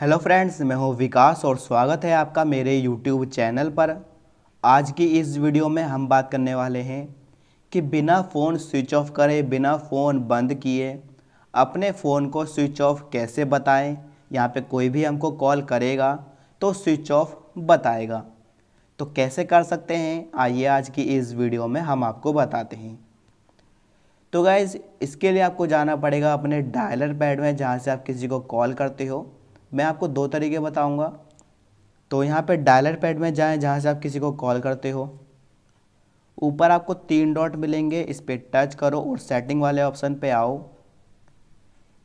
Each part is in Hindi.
हेलो फ्रेंड्स मैं हूं विकास और स्वागत है आपका मेरे यूट्यूब चैनल पर आज की इस वीडियो में हम बात करने वाले हैं कि बिना फ़ोन स्विच ऑफ करे बिना फ़ोन बंद किए अपने फ़ोन को स्विच ऑफ कैसे बताएं यहाँ पे कोई भी हमको कॉल करेगा तो स्विच ऑफ बताएगा तो कैसे कर सकते हैं आइए आज की इस वीडियो में हम आपको बताते हैं तो गाइज़ इसके लिए आपको जाना पड़ेगा अपने डायलर पैड में जहाँ से आप किसी को कॉल करते हो मैं आपको दो तरीके बताऊंगा तो यहाँ पे डायलर पैड में जाएं जहाँ से आप किसी को कॉल करते हो ऊपर आपको तीन डॉट मिलेंगे इस पर टच करो और सेटिंग वाले ऑप्शन पे आओ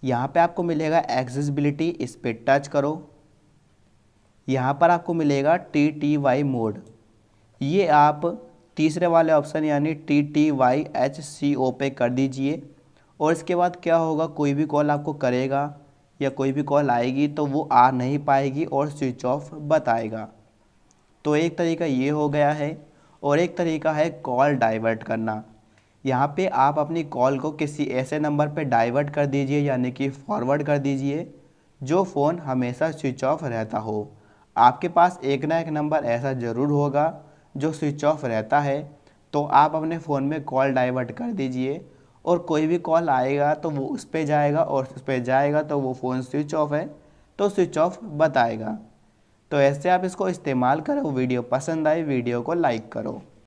यहाँ पे आपको मिलेगा एक्सेसिबिलिटी इस पर टच करो यहाँ पर आपको मिलेगा टी टी वाई मोड ये आप तीसरे वाले ऑप्शन यानी T T Y H C O पे कर दीजिए और इसके बाद क्या होगा कोई भी कॉल आपको करेगा या कोई भी कॉल आएगी तो वो आ नहीं पाएगी और स्विच ऑफ बताएगा तो एक तरीका ये हो गया है और एक तरीका है कॉल डाइवर्ट करना यहाँ पे आप अपनी कॉल को किसी ऐसे नंबर पे डाइवर्ट कर दीजिए यानी कि फॉरवर्ड कर दीजिए जो फ़ोन हमेशा स्विच ऑफ रहता हो आपके पास एक ना एक नंबर ऐसा ज़रूर होगा जो स्विच ऑफ रहता है तो आप अपने फ़ोन में कॉल डाइवर्ट कर दीजिए और कोई भी कॉल आएगा तो वो उस पर जाएगा और उस पर जाएगा तो वो फ़ोन स्विच ऑफ है तो स्विच ऑफ बताएगा तो ऐसे आप इसको इस्तेमाल करो वीडियो पसंद आए वीडियो को लाइक करो